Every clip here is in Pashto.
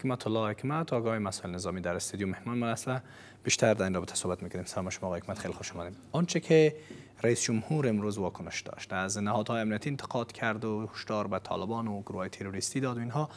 حکمت الله حکمت آقای مسئله نظامی در استودیو مهمان ما بیشتر در این رابطه صحبت میکنیم سلام شما آقای حکمت خیلی خوش اومدید آنچه که رئیس جمهور امروز واکنش داشت از نهادهای امنیتی انتقاد کرد و هشدار به طالبان و گروه تروریستی داد و اینها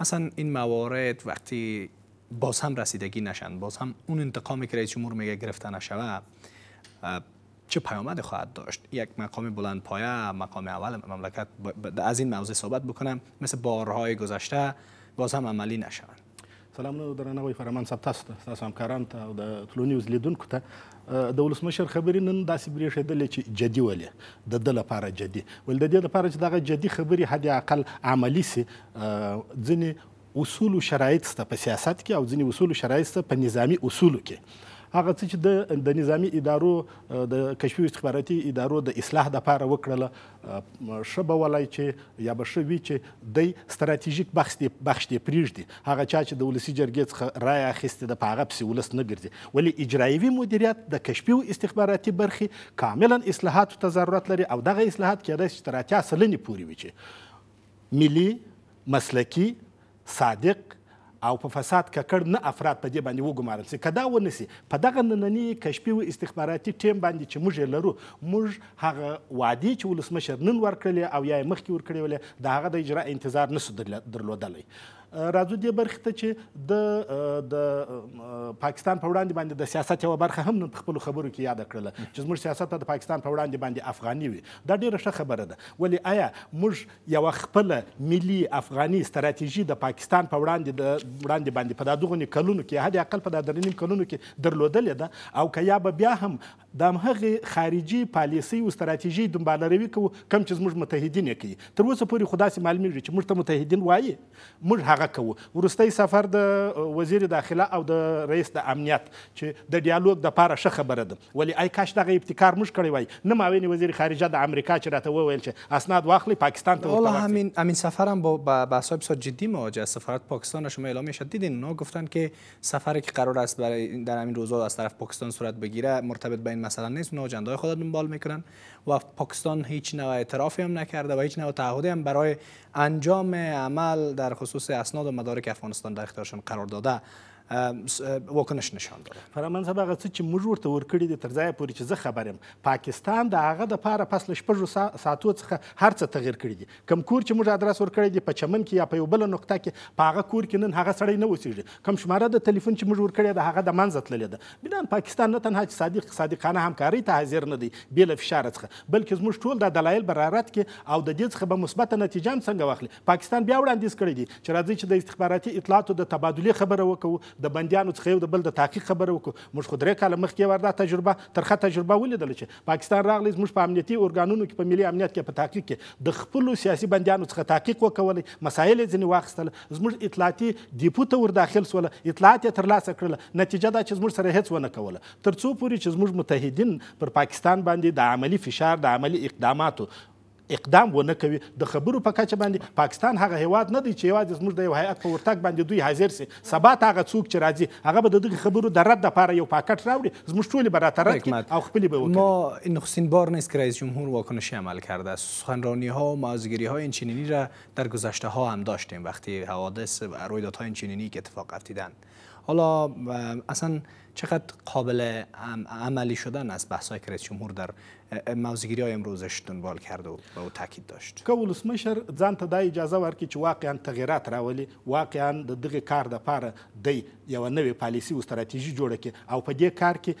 اصلا این موارد وقتی باز هم رسیدگی نشند باز هم اون انتقامی که رئیس جمهور میگه گرفته نشه چه پیامد خواهد داشت یک مقام بلند پایه مقام اول مملکت از این موضوع صحبت بکنم مثل بارهای گذشته باز هم عملی نشوند سلامونه درناوی فرمان صاحب تاسو ته تاسو همکارانو ته او د تلو نیوز لیدونکو ته د ولسمشر خبرې نن داسې برېښېدلې چې جدي ولې د ده لپاره جدي ولې د دې لپاره چې دغه جدي خبرې حد اقل عملي سي ځینې اصول او شرایط سته په سیاست کې او ځینې اصول او شرایط سته په نظامی اصولو کې هغه څه چې د نظامی ادارو د کشفي استخباراتي ادارو د اصلاح لپاره وکړله ښه به ولای چې یا به ښه وي چې دی ستراتیژیک بخش دی بخش دی پرېږدي هغه چا چې د ولسي جرګې څخه رای اخیستې ده په هغه پسې ولس نه ګرځي ولې اجرایوي مدیریت د کشفي استخباراتي برخې کاملا اصلاحاتو ته ضرورت لري او دغه اصلاحات کېدای شي تر اتیا سلنې پورې وي چې ملي مسلکي صادق او په فساد ککړ نه افراد په دې باندې وګمارل سي کدا ونسي په دغه نننی کشفي او استخباراتي ټیم باندې چې موږ لرو موږ هغه وعده چې ولسمشر نن ورکړلې او یا مخکې ورکړې ولې د هغه د اجرا انتظار نسو درلودلی راځو دې برخې ته چې د د پاکستان په وړاندې باندې د سیاست یو برخه هم په خپل خبرو کې یاد کړل چې زموږ سیاست د پاکستان په وړاندې باندې افغاني وي دا ډیره ښه خبره ده ولی آیا موږ یو خپل ملي افغاني ستراتیژي د پاکستان په وړاندې د وړاندې باندې په دغه کلونو کې هدا اقل په درنیم کلونو کې درلودلې ده او که یا به بیا هم د هغه خارجي پالیسي او ستراتیژي دنبالروي کوو کم چې زموږ متحدین یې کوي تر اوسه پورې خداسې معلومیږي چې موږ ته متحدین وایي موږ هغه کوو سفر د وزیر داخله او د رئیس د امنیت چې د ډیالوګ پاره ښه خبره ده ولی ای کاش دغه ابتکار موږ کړی وای نه ماوینې وزیر خارجه د امریکا چې راته وویل چې اسناد واخلي پاکستان ته ورته همین همین سفرم با با بسای بسیار جدی مواجه سفارت پاکستان شما اعلام شد دیدین نو گفتن که سفری که قرار است برای در همین روزا از طرف پاکستان صورت بگیره مرتبط به این مسئله نیست نو اجندای خود دنبال میکنن و پاکستان هیچ نوع اعترافی هم نکرده و هیچ نوع تعهدی هم برای انجام عمل در خصوص اسناد و مدارک افغانستان در اختیارشان قرار داده واکنش نشان داده فرمان صاحب هغه څه چې موږ ورته ورکړي دي تر ځایه پورې چې زه خبر یم پاکستان د هغه د پاره پس له شپږو ساعتو څخه هر څه تغیر کړي دي کم کور چې موږ ادرس ورکړی دی په چمن کې یا په یو بله نقطه کې په هغه کور کې نن هغه سړی نه اوسېږي کم شماره د تلیفون چې موږ ورکړی ده هغه د منځه تللې ده بنا پاکستان نه تنها چې صادق صادقانه همکارۍ ته حاضر نه دی بې له فشار څخه بلکې زموږ ټول دا دلایل به رارد کړي او د دې څخه به مثبته نتیجه هم څنګه واخلي پاکستان بیا وړاندیز کړی دی چې راځي چې د استخباراتي اطلاعاتو د تبادلې خبره وکړو د بندیانو څخه یو د بل د تحقیق خبره وکړو موږ خو درې کاله مخکې وردا تجربه ترخه تجربه ولیدله چې پاکستان راغلی زموږ په امنیتي ارګانونو کې په ملي امنیت کې په تحقیق کې د خپلو سیاسي بندیانو څخه تحقیق وکولی مسایل یې ځینې واخیستل زموږ اطلاعاتي ډیپو ته ورداخل شوله اطلاعات یې ترلاسه کړله نتیجه دا چې زموږ سره هیڅ ونه کوله تر څو پورې چې زموږ متحدین پر پاکستان باندې د عملی فشار د عملی اقداماتو اقدام ونه کوي د خبرو په کچه باندې پاکستان هغه هیواد نه دی چې یوازې زموږ د یو هیئت په ورتګ باندې دوی حاضر سي سبا ته هغه څوک چې راځي هغه به د دغه خبرو د رد لپاره یو پاکټ راوړي زموږ ټولې به راته رد کړي او خپلې به ما نخستین بار نیست که رئیس جمهور واکنشی عمل کرده است سخنرانی ها و موازگیری های این چنینی را در گذشته ها هم داشتیم وقتی حوادث و رویدادهای این چنینی که اتفاق افتیدند حالا اصلا چقدر قابل عملی شدن از بحث‌های که رئیس جمهور در موزگیری های امروزش دنبال کرد و به او تاکید داشت که ولسمشر ځان ته دا اجازه ورکړي چې واقعا تغیرات راولي واقعا د دغه کار دپاره دی یوه نوې پالیسی او ستراتیژي جوړه کړي او په دې کار کې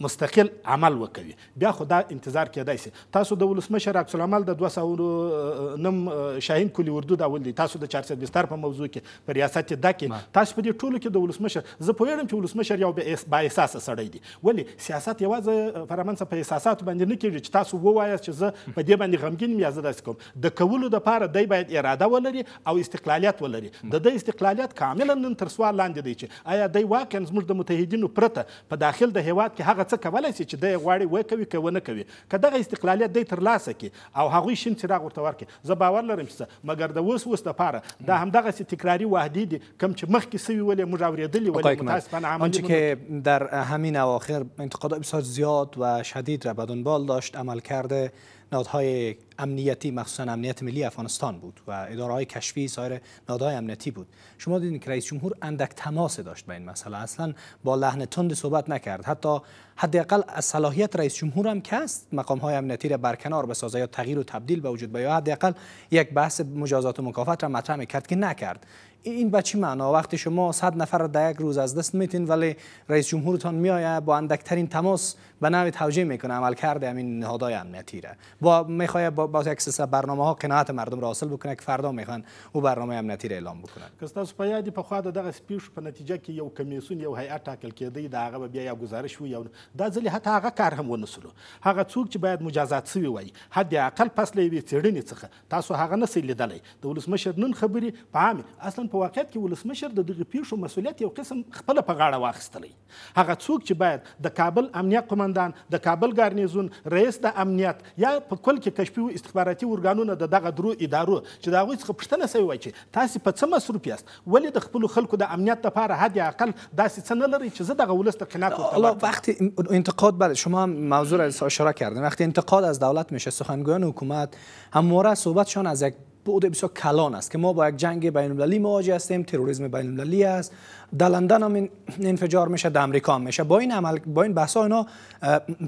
مستقل عمل وکوي بیا خو دا انتظار کېدای شي تاسو د ولسمشر عکس العمل د 200 نم شاهین کلی اردو دا ولدي تاسو د 420 په موضوع کې په ریاست دا کې تاسو په دې ټولو کې د ولسمشر زه پوهیږم چې ولسمشر یو با احساسه سړی دی ولې سیاست یوازې فرامن څه په احساساتو باندې نه کېږي چې تاسو ووایاست چې زه په دې باندې غمګین یم یا زه داسې کوم د کولو دپاره دی باید اراده ولري او استقلالیت ولري د د استقلالیت کاملا نن تر سوال لاندې دی چې آیا دی واقعا زموږ د متحدینو پرته په داخل د هیواد کې هغه څه کولای سي چې د غواړي وکوي که ونه کوي که دغه استقلالیت دی ترلاسه کړي او هغوی شین څراغ ورته ورکړي زه باور لرم چې مګر د اوس اوس دپاره دا همدغسې تکراري وعدې دي کوم چې مخکې سوي ولې موږ اورېدلي ولې متاسفانه عملی که در همین اواخر انتقاد بسیار زیاد و شدید را به دنبال داشت عمل کرده نادهای امنیتی مخصوصا امنیت ملی افغانستان بود و اداره های کشفی سایر نهادهای امنیتی بود شما دیدین که رئیس جمهور اندک تماس داشت به این مسئله اصلا با لحن تند صحبت نکرد حتی حداقل از صلاحیت رئیس جمهور هم که است مقام های امنیتی را برکنار بسازه یا تغییر و تبدیل به وجود بیاید حداقل یک بحث مجازات و مکافات را مطرح کرد که نکرد این به چی معنا وقتی شما صد نفر در یک روز از دست میتین ولی رئیس جمهورتان میآید با اندکترین تماس به نوع توجیه میکنه عمل کرده همین نهادهای امنیتی را با میخواد با, با اکسس برنامه ها قناعت مردم را حاصل بکنه که فردا میخوان او برنامه امنیتی را اعلام بکنه که تاسو په یاد په خو دغه سپیش په نتیجه کې یو کمیسون یو هیئت ټاکل کېدی دا هغه بیا یا گزارش و یو دا ځلې حتی هغه کار هم ونسلو هغه څوک چې باید مجازات شوی وای حد اقل پس لی څېړنې څخه تاسو هغه نه لیدلی د ولسمشر نن خبری په عام اصلا په واقعیت کې ولسمشر د دغه پیښو مسولیت یو قسم خپل په غاړه واخیستلی هغه څوک چې باید د کابل امنیه قماندان د کابل ګارنیزون رئیس د امنیت یا په کل کې کشفي استخباراتي ارګانونه د دغه درو ادارو چې د هغوی څخه پوښتنه سوې وای چې تاسې په څه مصروف یاست ولې د خپلو خلکو د امنیت لپاره حد اقل داسې څه نه لرئ چې زه دغه ولس ته قناعت ورکړم وقتی انتقاد بله شما موضوع را اشاره کردین وقتی انتقاد از دولت میشه سخنگویان حکومت همواره صحبتشان از یک بعد بسیار کلان است که ما با یک جنگ بین المللی مواجه هستیم تروریسم بین المللی است در لندن هم انفجار میشه در امریکا هم میشه با این عمل با این بحث اینا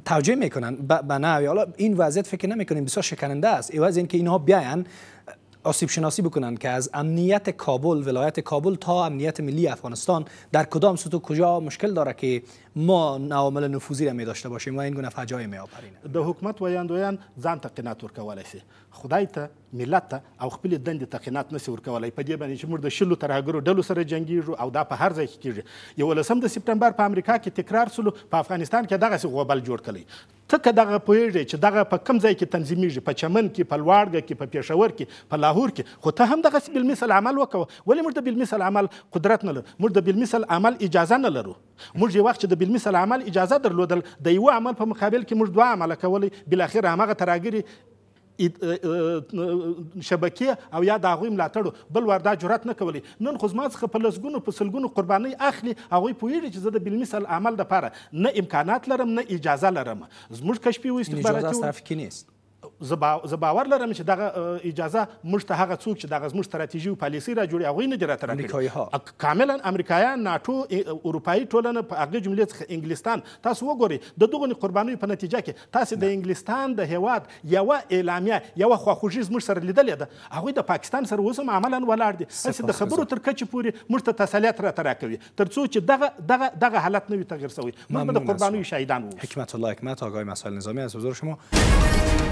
توجیه میکنن به نوعی حالا این وضعیت فکر نمیکنیم بسیار شکننده است وضعیت اینکه اینها بیاین آسیب شناسی بکنند که از امنیت کابل ولایت کابل تا امنیت ملی افغانستان در کدام سطح کجا مشکل داره که ما عوامل نفوذی را می داشته باشیم و این گونه فجای می آفرینه د حکومت ویاندویان ځان ته قناعت ورکولی شي خدای ته ملت ته او خپل دند ته قناعت نشي ورکولی په دې باندې چې موږ د شلو ترهګرو ډلو سره جنګیږو او دا په هر ځای کې کیږي د سپتمبر په امریکا کې تکرار سلو په افغانستان کې دغه غوبل جوړ ته که دغه پوهېږئ چې دغه په کوم ځای کې تنظیمیږي په چمن کې په لواړګه کې په پېښور کې په لاهور کې خو ته هم دغسې بالمثل عمل وکوه ولې موږ د بالمثل عمل قدرت نه لرو موږ د بالمثل عمل اجازه نه لرو موږ یو وخت چې د بالمثل عمل اجازه درلودل د یوه عمل په مقابل کې موږ دوه عمله کولی بلاخره هماغه تراګري شبکې او یا د هغوی ملاتړو بل ور دا جرات نه کولی نن خو زما څخه په لسګونو په سلګونو قربانۍ اخلي هغوی پوهېږي چې زه د بالمثل عمل دپاره نه امکانات لرم نه اجازه لرم زموږ کشفي و استخباراتي زه باور لرم چې دغه اجازه موږ ته هغه څوک چې دغه زموږ ستراتیژي او پالیسي را جوړي هغوی نه دي راته راکړي کاملا امریکایان ناټو اروپایي ټولنه په هغې جملې څخه انګلستان تاسو وګورئ د دغو قربانیو په نتیجه کې تاسې د انګلستان د هیواد یوه اعلامیه یوه خواخوږي زموږ سره لیدلې ده هغوی د پاکستان سره اوس هم عملا ولاړ دي هسې د خبرو تر کچې پورې موږ ته تسلیت راته راکوي تر څو چې دغه دغه دغه حالت نه وي تغییر شوی موږ به د قربانیو شهیدان وو حکمت الله حکمت آقای مسائل نظامی از حضور شما